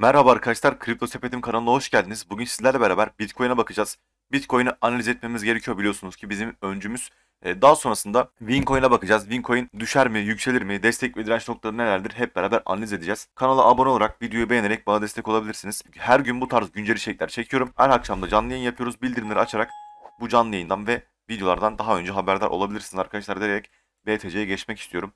Merhaba arkadaşlar, Kripto Sepetim kanalına hoş geldiniz. Bugün sizlerle beraber Bitcoin'e bakacağız. Bitcoin'i analiz etmemiz gerekiyor biliyorsunuz ki bizim öncümüz. Ee, daha sonrasında Wincoin'e bakacağız. Wincoin düşer mi, yükselir mi, destek ve direnç noktaları nelerdir hep beraber analiz edeceğiz. Kanala abone olarak, videoyu beğenerek bana destek olabilirsiniz. Her gün bu tarz güncel içerikler çekiyorum. Her akşam da canlı yayın yapıyoruz. Bildirimleri açarak bu canlı yayından ve videolardan daha önce haberdar olabilirsiniz arkadaşlar diyerek BTC'ye geçmek istiyorum.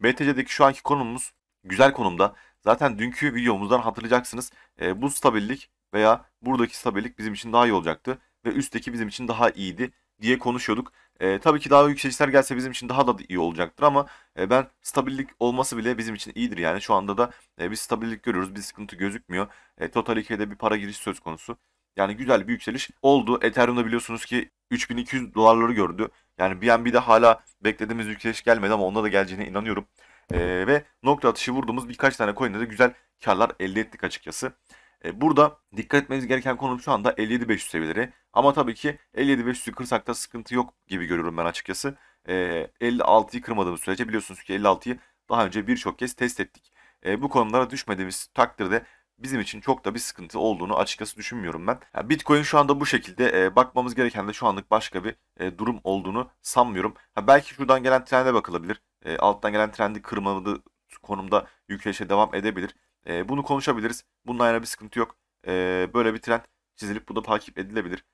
BTC'deki şu anki konumumuz güzel konumda. Zaten dünkü videomuzdan hatırlayacaksınız. E, bu stabillik veya buradaki stabillik bizim için daha iyi olacaktı. Ve üstteki bizim için daha iyiydi diye konuşuyorduk. E, tabii ki daha yükselişler gelse bizim için daha da iyi olacaktır ama e, ben stabillik olması bile bizim için iyidir. Yani şu anda da e, bir stabillik görüyoruz. Bir sıkıntı gözükmüyor. E, Total 2'de bir para giriş söz konusu. Yani güzel bir yükseliş oldu. Ethereum'da biliyorsunuz ki 3200 dolarları gördü. Yani BNB'de hala beklediğimiz yükseliş gelmedi ama onda da geleceğine inanıyorum. E, ve nokta atışı vurduğumuz birkaç tane coin'de de güzel karlar elde ettik açıkçası. E, burada dikkat etmemiz gereken konu şu anda 57.500 seviyeleri. Ama tabii ki 57.500'ü kırsak da sıkıntı yok gibi görüyorum ben açıkçası. E, ee, 56'yı kırmadığımız sürece biliyorsunuz ki 56'yı daha önce birçok kez test ettik. E, bu konulara düşmediğimiz takdirde bizim için çok da bir sıkıntı olduğunu açıkçası düşünmüyorum ben. Yani Bitcoin şu anda bu şekilde e, bakmamız gereken de şu anlık başka bir e, durum olduğunu sanmıyorum. Ha, belki şuradan gelen trende bakılabilir e, alttan gelen trendi kırmadığı konumda yükselişe devam edebilir. E, bunu konuşabiliriz. Bununla ayrı bir sıkıntı yok. E, böyle bir trend çizilip bu da takip edilebilir.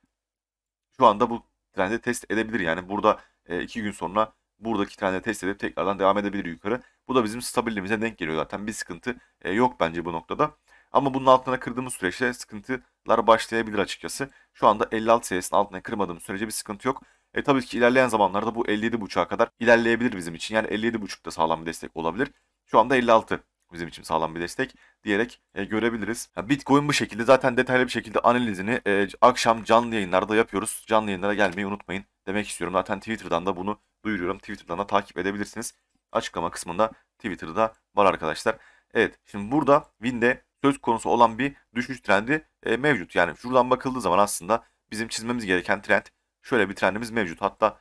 Şu anda bu trendi test edebilir. Yani burada e, iki gün sonra buradaki trendi test edip tekrardan devam edebilir yukarı. Bu da bizim stabilliğimize denk geliyor zaten. Bir sıkıntı e, yok bence bu noktada. Ama bunun altına kırdığımız süreçte sıkıntılar başlayabilir açıkçası. Şu anda 56 seviyesinin altına kırmadığımız sürece bir sıkıntı yok. E tabii ki ilerleyen zamanlarda bu 57.5'a kadar ilerleyebilir bizim için. Yani 57.5 da sağlam bir destek olabilir. Şu anda 56 bizim için sağlam bir destek diyerek e, görebiliriz. Yani Bitcoin bu şekilde zaten detaylı bir şekilde analizini e, akşam canlı yayınlarda yapıyoruz. Canlı yayınlara gelmeyi unutmayın demek istiyorum. Zaten Twitter'dan da bunu duyuruyorum. Twitter'dan da takip edebilirsiniz. Açıklama kısmında Twitter'da var arkadaşlar. Evet şimdi burada Win'de söz konusu olan bir düşüş trendi e, mevcut. Yani şuradan bakıldığı zaman aslında bizim çizmemiz gereken trend Şöyle bir trendimiz mevcut. Hatta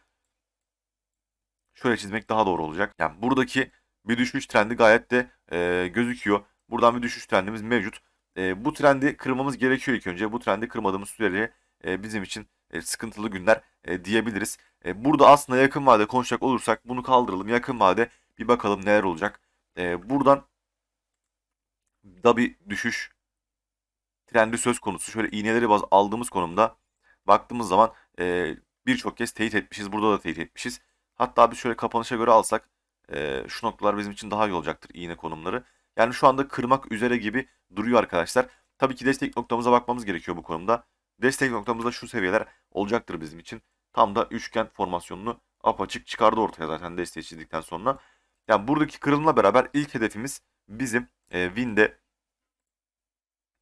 şöyle çizmek daha doğru olacak. Yani buradaki bir düşüş trendi gayet de e, gözüküyor. Buradan bir düşüş trendimiz mevcut. E, bu trendi kırmamız gerekiyor ilk önce. Bu trendi kırmadığımız sürece e, bizim için e, sıkıntılı günler e, diyebiliriz. E, burada aslında yakın vade konuşacak olursak bunu kaldıralım. Yakın vade bir bakalım neler olacak. E, buradan da bir düşüş trendi söz konusu. Şöyle iğneleri baz aldığımız konumda baktığımız zaman e, birçok kez teyit etmişiz. Burada da teyit etmişiz. Hatta bir şöyle kapanışa göre alsak e, şu noktalar bizim için daha iyi olacaktır iğne konumları. Yani şu anda kırmak üzere gibi duruyor arkadaşlar. Tabii ki destek noktamıza bakmamız gerekiyor bu konumda. Destek noktamızda şu seviyeler olacaktır bizim için. Tam da üçgen formasyonunu apaçık çıkardı ortaya zaten desteği çizdikten sonra. Yani buradaki kırılımla beraber ilk hedefimiz bizim e, Win'de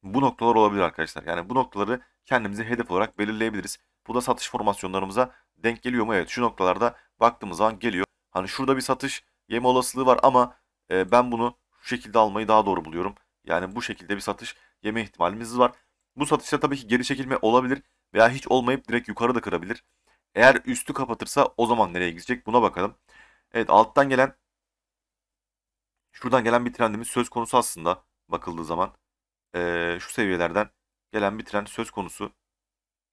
bu noktalar olabilir arkadaşlar. Yani bu noktaları kendimize hedef olarak belirleyebiliriz. Bu da satış formasyonlarımıza denk geliyor mu? Evet şu noktalarda baktığımız zaman geliyor. Hani şurada bir satış yeme olasılığı var ama e, ben bunu şu şekilde almayı daha doğru buluyorum. Yani bu şekilde bir satış yeme ihtimalimiz var. Bu satışta tabii ki geri çekilme olabilir veya hiç olmayıp direkt yukarı da kırabilir. Eğer üstü kapatırsa o zaman nereye gidecek buna bakalım. Evet alttan gelen şuradan gelen bir trendimiz söz konusu aslında bakıldığı zaman. Ee, şu seviyelerden gelen bir trend söz konusu.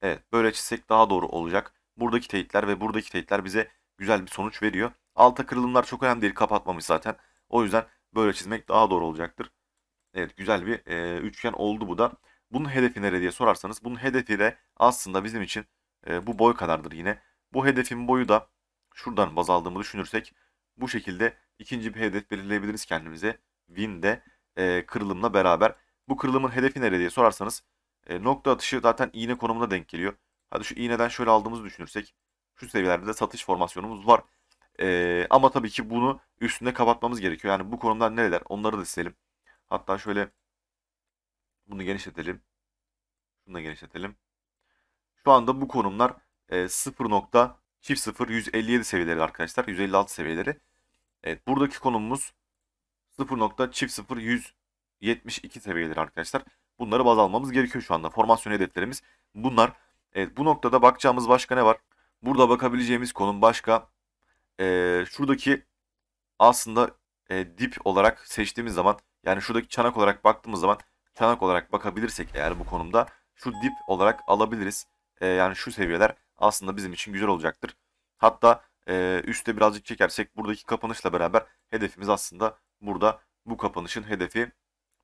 Evet böyle çizsek daha doğru olacak. Buradaki teyitler ve buradaki teyitler bize güzel bir sonuç veriyor. Alta kırılımlar çok önemli değil kapatmamış zaten. O yüzden böyle çizmek daha doğru olacaktır. Evet güzel bir e, üçgen oldu bu da. Bunun hedefi nere diye sorarsanız bunun hedefi de aslında bizim için e, bu boy kadardır yine. Bu hedefin boyu da şuradan baz aldığımı düşünürsek bu şekilde ikinci bir hedef belirleyebiliriz kendimize. Win'de e, kırılımla beraber. Bu kırılımın hedefi nere diye sorarsanız e, nokta atışı zaten iğne konumuna denk geliyor. Hadi şu iğneden şöyle aldığımızı düşünürsek şu seviyelerde de satış formasyonumuz var. E, ama tabii ki bunu üstünde kapatmamız gerekiyor. Yani bu konumlar neler? onları da silelim. Hatta şöyle bunu genişletelim. bunu da genişletelim. Şu anda bu konumlar e, 0.00 157 seviyeleri arkadaşlar. 156 seviyeleri. Evet buradaki konumumuz 0.00 172 seviyeleri arkadaşlar. Bunları baz almamız gerekiyor şu anda. Formasyon hedeflerimiz bunlar. Evet bu noktada bakacağımız başka ne var? Burada bakabileceğimiz konum başka. Ee, şuradaki aslında e, dip olarak seçtiğimiz zaman yani şuradaki çanak olarak baktığımız zaman çanak olarak bakabilirsek eğer bu konumda şu dip olarak alabiliriz. Ee, yani şu seviyeler aslında bizim için güzel olacaktır. Hatta e, üstte birazcık çekersek buradaki kapanışla beraber hedefimiz aslında burada bu kapanışın hedefi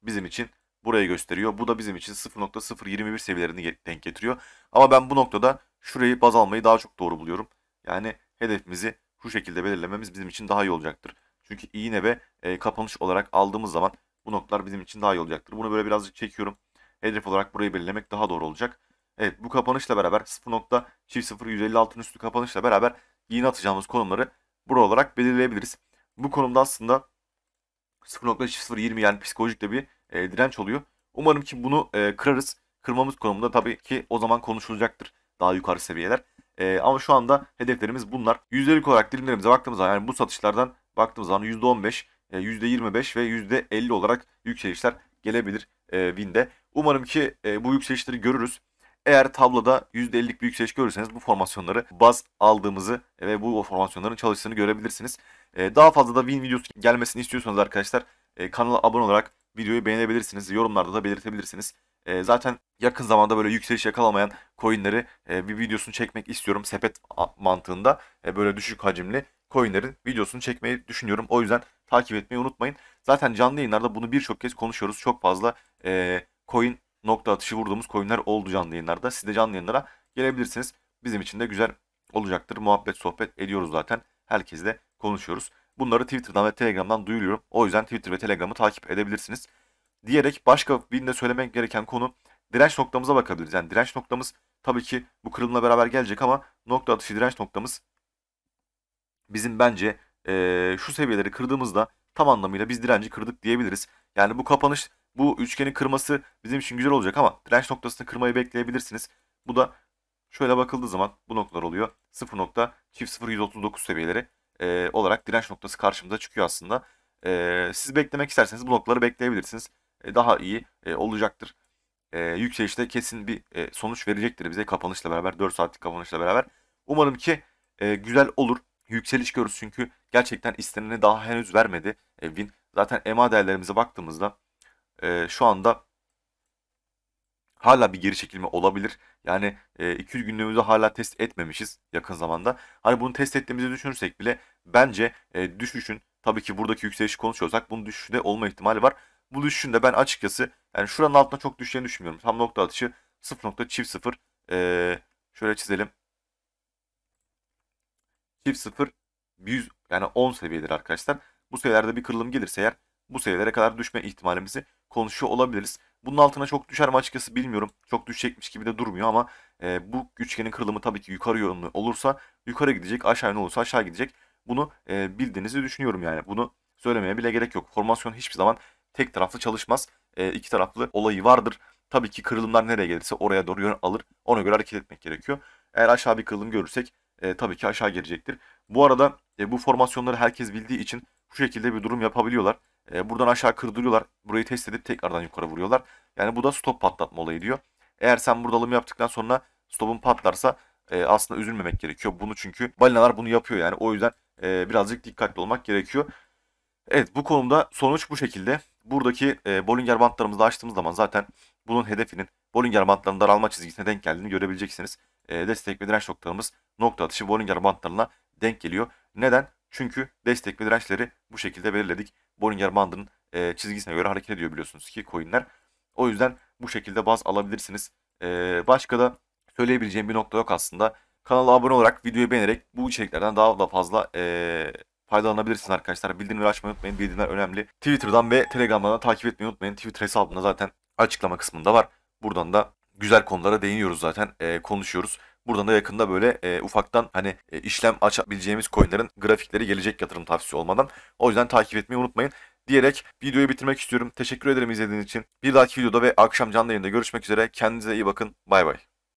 bizim için burayı gösteriyor. Bu da bizim için 0.021 seviyelerini denk getiriyor. Ama ben bu noktada şurayı baz almayı daha çok doğru buluyorum. Yani hedefimizi şu şekilde belirlememiz bizim için daha iyi olacaktır. Çünkü iğne ve e, kapanış olarak aldığımız zaman bu noktalar bizim için daha iyi olacaktır. Bunu böyle birazcık çekiyorum. Hedef olarak burayı belirlemek daha doğru olacak. Evet bu kapanışla beraber 0.0056'ın üstü kapanışla beraber iğne atacağımız konumları bura olarak belirleyebiliriz. Bu konumda aslında 0.020 yani psikolojik de bir e, direnç oluyor. Umarım ki bunu e, kırarız. Kırmamız konumunda tabii ki o zaman konuşulacaktır daha yukarı seviyeler. E, ama şu anda hedeflerimiz bunlar. Yüzdelik olarak dilimlerimize baktığımız zaman yani bu satışlardan baktığımız zaman %15, e, %25 ve %50 olarak yükselişler gelebilir e, Win'de. Umarım ki e, bu yükselişleri görürüz. Eğer tabloda %50'lik bir yükseliş görürseniz bu formasyonları baz aldığımızı ve bu formasyonların çalıştığını görebilirsiniz. E, daha fazla da win videosu gelmesini istiyorsanız arkadaşlar e, kanala abone olarak videoyu beğenebilirsiniz. Yorumlarda da belirtebilirsiniz. E, zaten yakın zamanda böyle yükseliş yakalamayan coinleri e, bir videosunu çekmek istiyorum. Sepet mantığında e, böyle düşük hacimli coinlerin videosunu çekmeyi düşünüyorum. O yüzden takip etmeyi unutmayın. Zaten canlı yayınlarda bunu birçok kez konuşuyoruz. Çok fazla e, coin nokta atışı vurduğumuz coinler oldu canlı yayınlarda. Siz de canlı yayınlara gelebilirsiniz. Bizim için de güzel olacaktır. Muhabbet sohbet ediyoruz zaten. Herkesle konuşuyoruz. Bunları Twitter'dan ve Telegram'dan duyuruyorum. O yüzden Twitter ve Telegram'ı takip edebilirsiniz. Diyerek başka birinde söylemek gereken konu direnç noktamıza bakabiliriz. Yani direnç noktamız tabii ki bu kırılımla beraber gelecek ama nokta atışı direnç noktamız bizim bence e, şu seviyeleri kırdığımızda tam anlamıyla biz direnci kırdık diyebiliriz. Yani bu kapanış, bu üçgeni kırması bizim için güzel olacak ama direnç noktasını kırmayı bekleyebilirsiniz. Bu da şöyle bakıldığı zaman bu noktalar oluyor. 0.0039 seviyeleri e, olarak direnç noktası karşımıza çıkıyor aslında. E, siz beklemek isterseniz bu noktaları bekleyebilirsiniz. E, daha iyi e, olacaktır. E, yükselişte kesin bir e, sonuç verecektir bize kapanışla beraber 4 saatlik kapanışla beraber. Umarım ki e, güzel olur. Yükseliş görürüz çünkü gerçekten isteneni daha henüz vermedi. E, Win zaten EMA değerlerimize baktığımızda e, şu anda hala bir geri çekilme olabilir. Yani e, 200 günlüğümüzü hala test etmemişiz yakın zamanda. Hani bunu test ettiğimizi düşünürsek bile bence e, düşüşün tabii ki buradaki yükselişi konuşuyorsak bunun düşüşü de olma ihtimali var. Bu düşüşün de ben açıkçası yani şuranın altına çok düşeceğini düşünmüyorum. Tam nokta atışı nokta 0.00 e, şöyle çizelim. Çift 0 100 yani 10 seviyedir arkadaşlar. Bu seviyelerde bir kırılım gelirse eğer bu seviyelere kadar düşme ihtimalimizi konuşuyor olabiliriz. Bunun altına çok düşer mi açıkçası bilmiyorum. Çok düşecekmiş gibi de durmuyor ama e, bu üçgenin kırılımı tabii ki yukarı yönlü olursa yukarı gidecek. Aşağı yönlü olursa aşağı gidecek. Bunu e, bildiğinizi düşünüyorum yani. Bunu söylemeye bile gerek yok. Formasyon hiçbir zaman tek taraflı çalışmaz. E, iki taraflı olayı vardır. Tabii ki kırılımlar nereye gelirse oraya doğru yön alır. Ona göre hareket etmek gerekiyor. Eğer aşağı bir kırılım görürsek e, tabii ki aşağı gelecektir. Bu arada e, bu formasyonları herkes bildiği için şu şekilde bir durum yapabiliyorlar. E, buradan aşağı kırdırıyorlar. Burayı test edip tekrardan yukarı vuruyorlar. Yani bu da stop patlatma olayı diyor. Eğer sen burada alım yaptıktan sonra stopun patlarsa e, aslında üzülmemek gerekiyor. Bunu çünkü balinalar bunu yapıyor yani. O yüzden e, birazcık dikkatli olmak gerekiyor. Evet bu konuda sonuç bu şekilde. Buradaki e, Bollinger bantlarımızı açtığımız zaman zaten bunun hedefinin Bollinger bantlarının daralma çizgisine denk geldiğini görebileceksiniz. E, destek ve direnç noktalarımız nokta atışı Bollinger bantlarına denk geliyor. Neden? Çünkü destek ve dirençleri bu şekilde belirledik. Bollinger Band'ın e, çizgisine göre hareket ediyor biliyorsunuz ki coinler. O yüzden bu şekilde baz alabilirsiniz. E, başka da söyleyebileceğim bir nokta yok aslında. Kanala abone olarak, videoyu beğenerek bu içeriklerden daha da fazla e, faydalanabilirsiniz arkadaşlar. Bildirimleri açmayı unutmayın. Bildirimler önemli. Twitter'dan ve Telegram'dan da takip etmeyi unutmayın. Twitter hesabında zaten açıklama kısmında var. Buradan da güzel konulara değiniyoruz zaten. E, konuşuyoruz. Buradan da yakında böyle e, ufaktan hani e, işlem açabileceğimiz coinlerin grafikleri gelecek yatırım tavsiyesi olmadan. O yüzden takip etmeyi unutmayın diyerek videoyu bitirmek istiyorum. Teşekkür ederim izlediğiniz için. Bir dahaki videoda ve akşam canlı yayında görüşmek üzere. Kendinize iyi bakın. Bay bay.